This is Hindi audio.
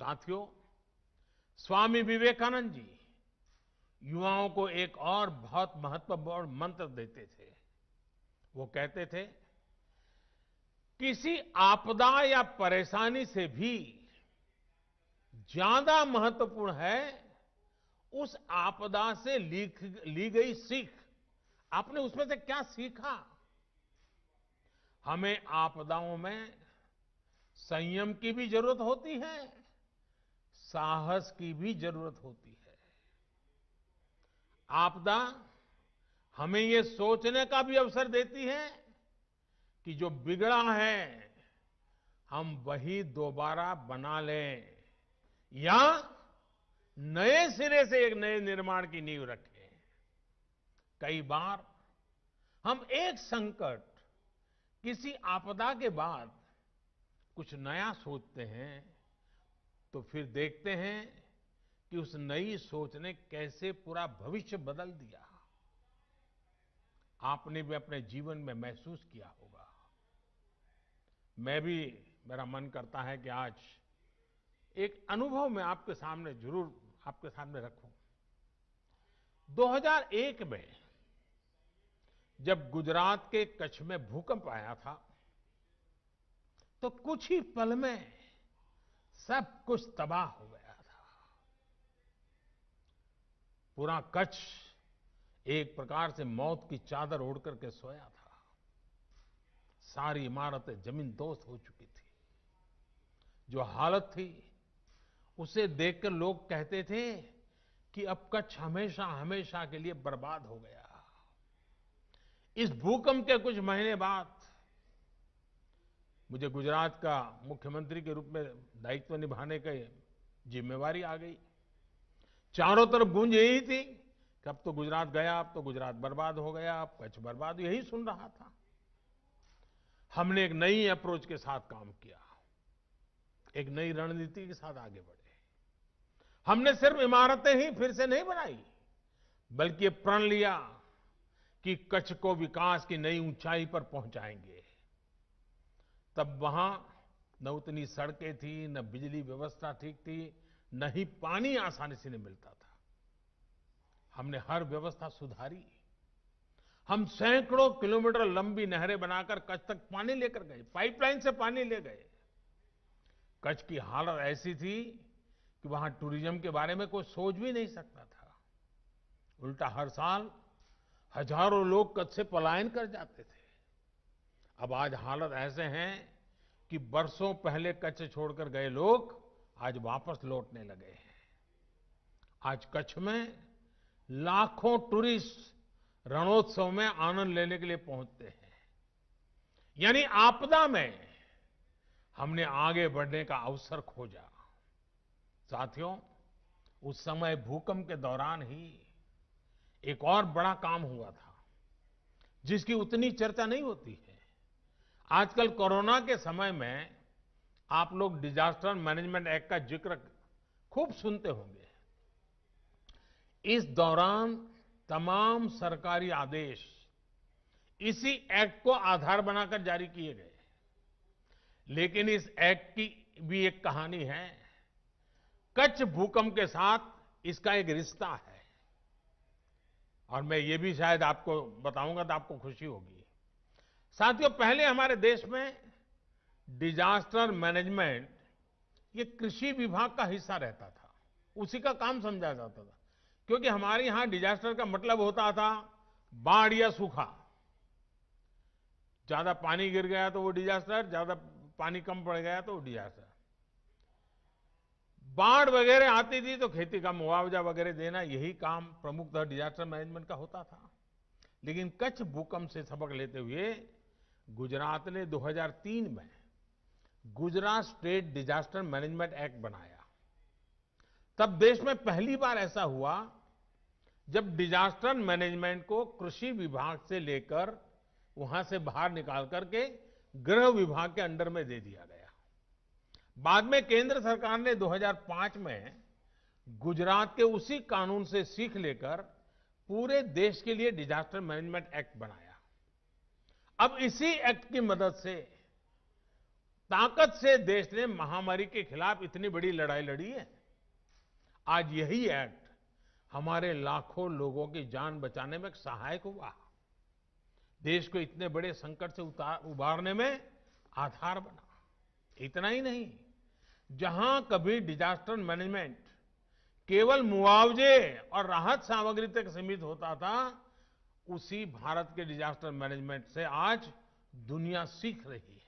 साथियों स्वामी विवेकानंद जी युवाओं को एक और बहुत महत्वपूर्ण मंत्र देते थे वो कहते थे किसी आपदा या परेशानी से भी ज्यादा महत्वपूर्ण है उस आपदा से ली, ली गई सीख आपने उसमें से क्या सीखा हमें आपदाओं में संयम की भी जरूरत होती है साहस की भी जरूरत होती है आपदा हमें यह सोचने का भी अवसर देती है कि जो बिगड़ा है हम वही दोबारा बना लें या नए सिरे से एक नए निर्माण की नींव रखें कई बार हम एक संकट किसी आपदा के बाद कुछ नया सोचते हैं तो फिर देखते हैं कि उस नई सोच ने कैसे पूरा भविष्य बदल दिया आपने भी अपने जीवन में महसूस किया होगा मैं भी मेरा मन करता है कि आज एक अनुभव मैं आपके सामने जरूर आपके सामने रखूं 2001 में जब गुजरात के कच्छ में भूकंप आया था तो कुछ ही पल में सब कुछ तबाह हो गया था पूरा कच्छ एक प्रकार से मौत की चादर ओढ़ करके सोया था सारी इमारतें जमीन दोस्त हो चुकी थी जो हालत थी उसे देखकर लोग कहते थे कि अब कच्छ हमेशा हमेशा के लिए बर्बाद हो गया इस भूकंप के कुछ महीने बाद मुझे गुजरात का मुख्यमंत्री के रूप में दायित्व निभाने की जिम्मेवारी आ गई चारों तरफ गूंज यही थी कि अब तो गुजरात गया अब तो गुजरात बर्बाद हो गया अब कच्छ बर्बाद यही सुन रहा था हमने एक नई अप्रोच के साथ काम किया एक नई रणनीति के साथ आगे बढ़े हमने सिर्फ इमारतें ही फिर से नहीं बनाई बल्कि प्रण लिया कि कच्छ को विकास की नई ऊंचाई पर पहुंचाएंगे तब वहां न उतनी सड़कें थी न बिजली व्यवस्था ठीक थी न ही पानी आसानी से नहीं मिलता था हमने हर व्यवस्था सुधारी हम सैकड़ों किलोमीटर लंबी नहरें बनाकर कच्छ तक पानी लेकर गए पाइपलाइन से पानी ले गए कच्छ की हालत ऐसी थी कि वहां टूरिज्म के बारे में कोई सोच भी नहीं सकता था उल्टा हर साल हजारों लोग कच्छ से पलायन कर जाते थे अब आज हालत ऐसे हैं कि बरसों पहले कच्छ छोड़कर गए लोग आज वापस लौटने लगे हैं आज कच्छ में लाखों टूरिस्ट रणोत्सव में आनंद लेने के लिए पहुंचते हैं यानी आपदा में हमने आगे बढ़ने का अवसर खोजा साथियों उस समय भूकंप के दौरान ही एक और बड़ा काम हुआ था जिसकी उतनी चर्चा नहीं होती है आजकल कोरोना के समय में आप लोग डिजास्टर मैनेजमेंट एक्ट का जिक्र खूब सुनते होंगे इस दौरान तमाम सरकारी आदेश इसी एक्ट को आधार बनाकर जारी किए गए लेकिन इस एक्ट की भी एक कहानी है कच्छ भूकंप के साथ इसका एक रिश्ता है और मैं ये भी शायद आपको बताऊंगा तो आपको खुशी होगी साथियों पहले हमारे देश में डिजास्टर मैनेजमेंट ये कृषि विभाग का हिस्सा रहता था उसी का काम समझा जाता था क्योंकि हमारे यहां डिजास्टर का मतलब होता था बाढ़ या सूखा ज्यादा पानी गिर गया तो वो डिजास्टर ज्यादा पानी कम पड़ गया तो वो डिजास्टर बाढ़ वगैरह आती थी तो खेती का मुआवजा वगैरह देना यही काम प्रमुखतः डिजास्टर मैनेजमेंट का होता था लेकिन कच्छ भूकंप से सबक लेते हुए गुजरात ने 2003 में Gujarat state disaster management act बनाया तब देश में पहली बार ऐसा हुआ जब डिजास्टर मैनेजमेंट को कृषि विभाग से लेकर वहां से बाहर निकाल करके गृह विभाग के अंडर में दे दिया गया बाद में केंद्र सरकार ने 2005 में गुजरात के उसी कानून से सीख लेकर पूरे देश के लिए डिजास्टर मैनेजमेंट एक्ट बनाया अब इसी एक्ट की मदद से ताकत से देश ने महामारी के खिलाफ इतनी बड़ी लड़ाई लड़ी है आज यही एक्ट हमारे लाखों लोगों की जान बचाने में सहायक हुआ देश को इतने बड़े संकट से उबारने में आधार बना इतना ही नहीं जहां कभी डिजास्टर मैनेजमेंट केवल मुआवजे और राहत सामग्री तक सीमित होता था उसी भारत के डिजास्टर मैनेजमेंट से आज दुनिया सीख रही है